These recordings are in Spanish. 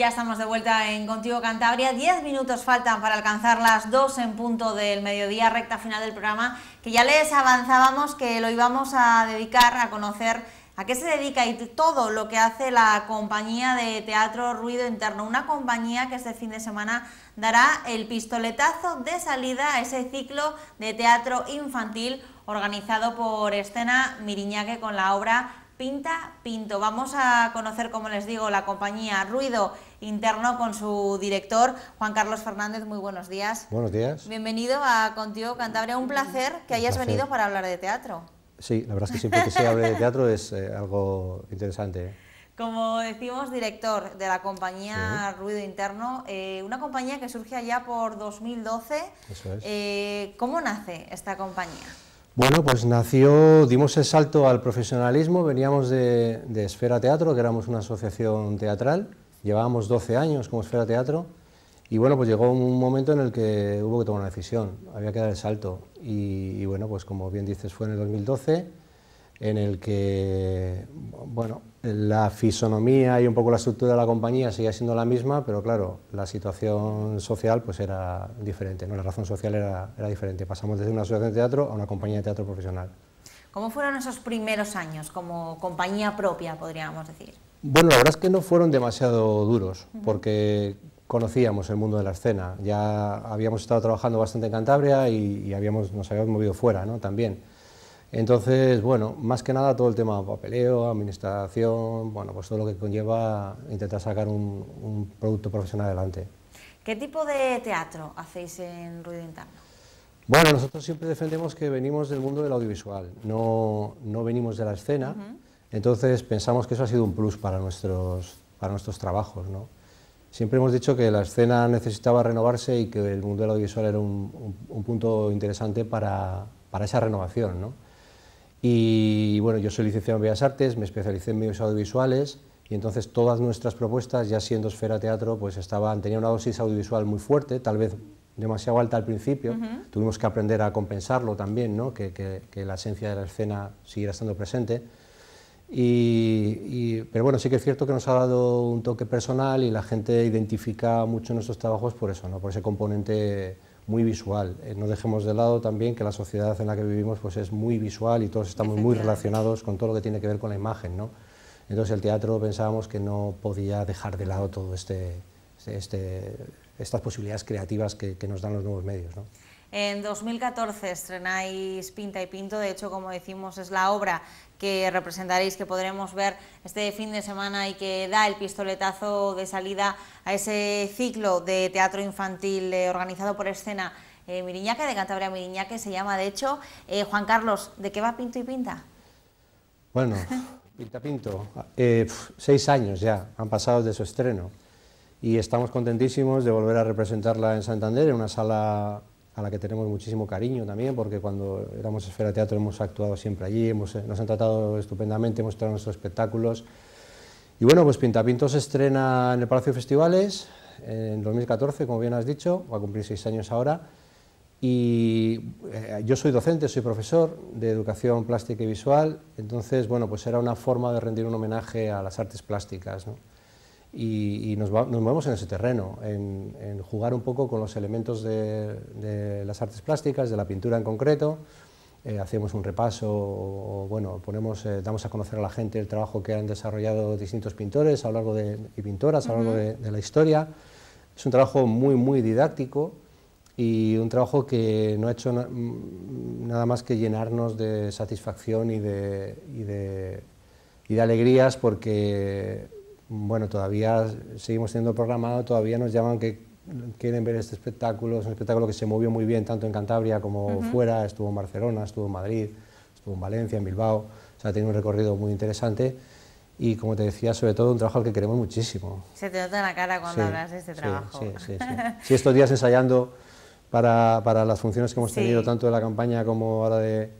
Ya estamos de vuelta en Contigo Cantabria. Diez minutos faltan para alcanzar las dos en punto del mediodía, recta final del programa, que ya les avanzábamos que lo íbamos a dedicar a conocer a qué se dedica y todo lo que hace la compañía de teatro Ruido Interno, una compañía que este fin de semana dará el pistoletazo de salida a ese ciclo de teatro infantil organizado por Escena Miriñaque con la obra Pinta Pinto. Vamos a conocer, como les digo, la compañía Ruido interno con su director, Juan Carlos Fernández. Muy buenos días. Buenos días. Bienvenido a Contigo Cantabria. Un placer que hayas venido para hablar de teatro. Sí, la verdad es que siempre que se hable de teatro es eh, algo interesante. ¿eh? Como decimos, director de la compañía Ruido Interno, eh, una compañía que surge allá por 2012. ¿Cómo nace esta compañía? Bueno, pues nació, dimos el salto al profesionalismo, veníamos de, de Esfera Teatro, que éramos una asociación teatral, Llevábamos 12 años como esfera teatro y bueno, pues llegó un momento en el que hubo que tomar una decisión, había que dar el salto. Y, bueno, pues como bien dices, fue en el 2012 en el que, bueno, la fisonomía y un poco la estructura de la compañía seguía siendo la misma, pero claro, la situación social pues era diferente, ¿no? la razón social era, era diferente. Pasamos desde una asociación de teatro a una compañía de teatro profesional. ¿Cómo fueron esos primeros años como compañía propia, podríamos decir? Bueno, la verdad es que no fueron demasiado duros, porque conocíamos el mundo de la escena. Ya habíamos estado trabajando bastante en Cantabria y, nos habíamos movido fuera ¿no? también. Entonces, bueno, más que nada todo el tema de papeleo, administración, bueno, pues todo lo que conlleva intentar sacar un, producto profesional adelante. ¿Qué tipo de teatro hacéis en Ruido Bueno, nosotros siempre defendemos que venimos del mundo del audiovisual, no, no venimos de la escena. Entonces pensamos que eso ha sido un plus para nuestros, trabajos. ¿no? Siempre hemos dicho que la escena necesitaba renovarse y que el mundo del audiovisual era un, punto interesante para, esa renovación. ¿no? Y bueno, yo soy licenciado en Bellas Artes, me especialicé en medios audiovisuales y entonces todas nuestras propuestas, ya siendo Esfera Teatro, pues tenían una dosis audiovisual muy fuerte, tal vez demasiado alta al principio, tuvimos que aprender a compensarlo también, ¿no? que la esencia de la escena siguiera estando presente pero bueno, sí que es cierto que nos ha dado un toque personal y la gente identifica mucho nuestros trabajos por eso, ¿no? por ese componente muy visual. Eh, no dejemos de lado también que la sociedad en la que vivimos pues, es muy visual y todos estamos muy relacionados con todo lo que tiene que ver con la imagen. ¿no? Entonces el teatro pensábamos que no podía dejar de lado todo este, este, este estas posibilidades creativas que, que nos dan los nuevos medios. ¿no? En 2014 estrenáis Pinta y Pinto, de hecho, como decimos, es la obra que representaréis, que podremos ver este fin de semana y que da el pistoletazo de salida a ese ciclo de teatro infantil eh, organizado por escena eh, Miriñaca, de Cantabria Miriñaque, se llama de hecho. Eh, Juan Carlos, ¿de qué va Pinto y Pinta? Bueno, Pinta Pinto, seis años ya han pasado de su estreno y estamos contentísimos de volver a representarla en Santander, en una sala a la que tenemos muchísimo cariño también, porque cuando éramos Esfera Teatro hemos actuado siempre allí, eh, nos han tratado estupendamente, hemos traído nuestros espectáculos. Y bueno, pues Pintapinto se estrena en el Palacio de Festivales eh, en 2014, como bien has dicho, va a cumplir seis años ahora. Y eh, yo soy docente, soy profesor de educación plástica y visual, entonces, bueno, pues era una forma de rendir un homenaje a las artes plásticas. ¿no? y, nos, movemos en ese terreno, en, jugar un poco con los elementos de, las artes plásticas, de la pintura en concreto. Eh, hacemos un repaso, o, bueno, ponemos, eh, damos a conocer a la gente el trabajo que han desarrollado distintos pintores a lo largo de, y pintoras a lo largo de, la historia. Es un trabajo muy, muy didáctico y un trabajo que no ha hecho nada más que llenarnos de satisfacción y y de, y de alegrías porque bueno, todavía seguimos siendo programado, todavía nos llaman que quieren ver este espectáculo, es un espectáculo que se movió muy bien tanto en Cantabria como fuera, estuvo en Barcelona, estuvo en Madrid, estuvo en Valencia, en Bilbao, o sea, tenido un recorrido muy interesante y como te decía, sobre todo un trabajo al que queremos muchísimo. Se te nota en la cara cuando hablas de este trabajo. Sí, sí, sí, sí. estos días ensayando para, para, las funciones que hemos tenido, tanto de la campaña como ahora de,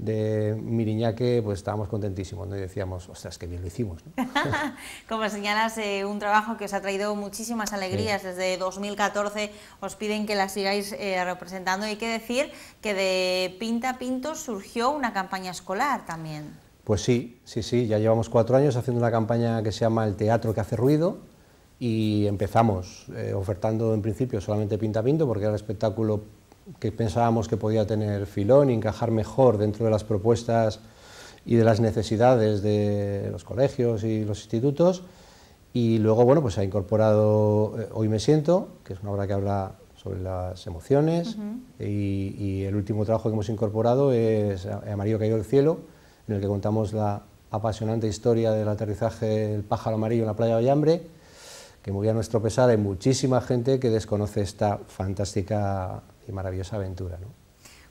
de Miriñaque, pues estábamos contentísimos ¿no? y decíamos, ostras, qué bien lo hicimos. Como señalas, eh, un trabajo que os ha traído muchísimas alegrías. Desde 2014 os piden que la sigáis representando. Eh, representando. Hay que decir que de Pinta Pinto surgió una campaña escolar también. Pues sí, sí, sí. Ya llevamos cuatro años haciendo una campaña que se llama El Teatro que hace ruido y empezamos eh, ofertando en principio solamente Pinta Pinto porque era el espectáculo que pensábamos que podía tener Filón y encajar mejor dentro de las propuestas y de las necesidades de los colegios y los institutos. Y luego, bueno, pues se ha incorporado eh, Hoy me siento, que es una obra que habla sobre las emociones. y, el último trabajo que hemos incorporado es Amarillo Caído del Cielo, en el que contamos la apasionante historia del aterrizaje del pájaro amarillo en la playa de Ollambre, que muy a nuestro pesar hay muchísima gente que desconoce esta fantástica maravillosa aventura. ¿no?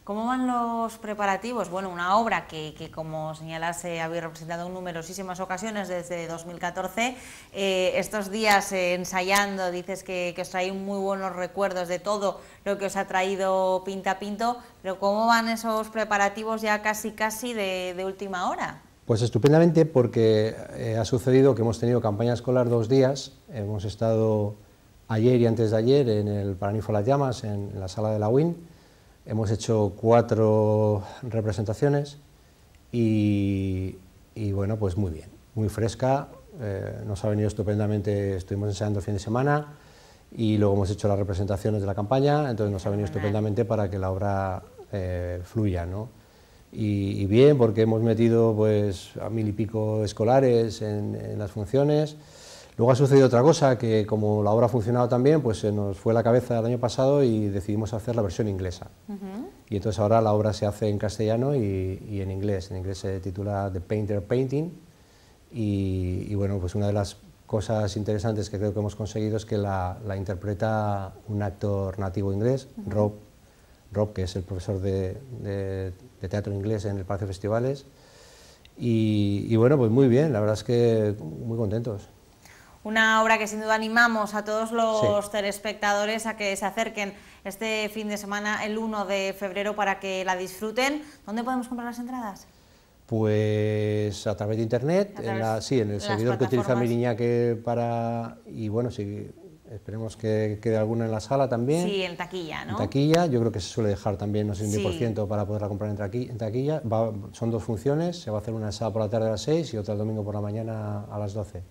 ¿Cómo van los preparativos? Bueno, una obra que, como señalase, habéis representado en numerosísimas ocasiones desde 2014. Eh, estos días eh, ensayando, dices que, os traéis muy buenos recuerdos de todo lo que os ha traído Pinta Pinto, pero ¿cómo van esos preparativos ya casi casi de última hora? Pues estupendamente porque eh, ha sucedido que hemos tenido campaña escolar dos días, hemos estado ayer y antes de ayer en el Paraninfo Las Llamas, en, la sala de la WIN. Hemos hecho cuatro representaciones y, bueno, pues muy bien, muy fresca, eh, nos ha venido estupendamente, estuvimos ensayando fin de semana y luego hemos hecho las representaciones de la campaña, entonces nos ha venido estupendamente para que la obra eh, fluya, Y, bien, porque hemos metido pues a mil y pico escolares en, en las funciones, Luego ha sucedido otra cosa, que como la obra ha funcionado también, pues se eh, nos fue la cabeza el año pasado y decidimos hacer la versión inglesa. Y entonces ahora la obra se hace en castellano y, en inglés. En inglés se titula The Painter Painting. Y, bueno, pues una de las cosas interesantes que creo que hemos conseguido es que la, interpreta un actor nativo inglés, Rob, Rob, que es el profesor de, teatro inglés en el Palacio de Festivales. y bueno, pues muy bien, la verdad es que muy contentos una obra que sin duda animamos a todos los telespectadores a que se acerquen este fin de semana, el 1 de febrero, para que la disfruten. ¿Dónde podemos comprar las entradas? Pues a través de internet, en sí, en el servidor que utiliza mi niña eh, para... Y bueno, esperemos que quede alguna en la sala también. Sí, en taquilla, ¿no? En taquilla, yo creo que se suele dejar también no sé, un 10% para poderla comprar en, taquilla. son dos funciones, se va a hacer una sala por la tarde a las 6 y otra el domingo por la mañana a las 12.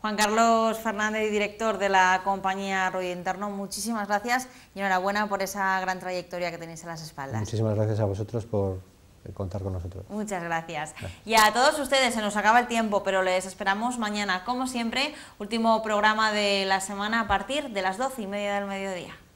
Juan Carlos Fernández, director de la compañía Ruido Interno, muchísimas gracias y enhorabuena por esa gran trayectoria que tenéis a las espaldas. Muchísimas gracias a vosotros por eh, contar con nosotros. Muchas gracias. gracias. Y a todos ustedes, se nos acaba el tiempo, pero les esperamos mañana, como siempre, último programa de la semana a partir de las doce y media del mediodía.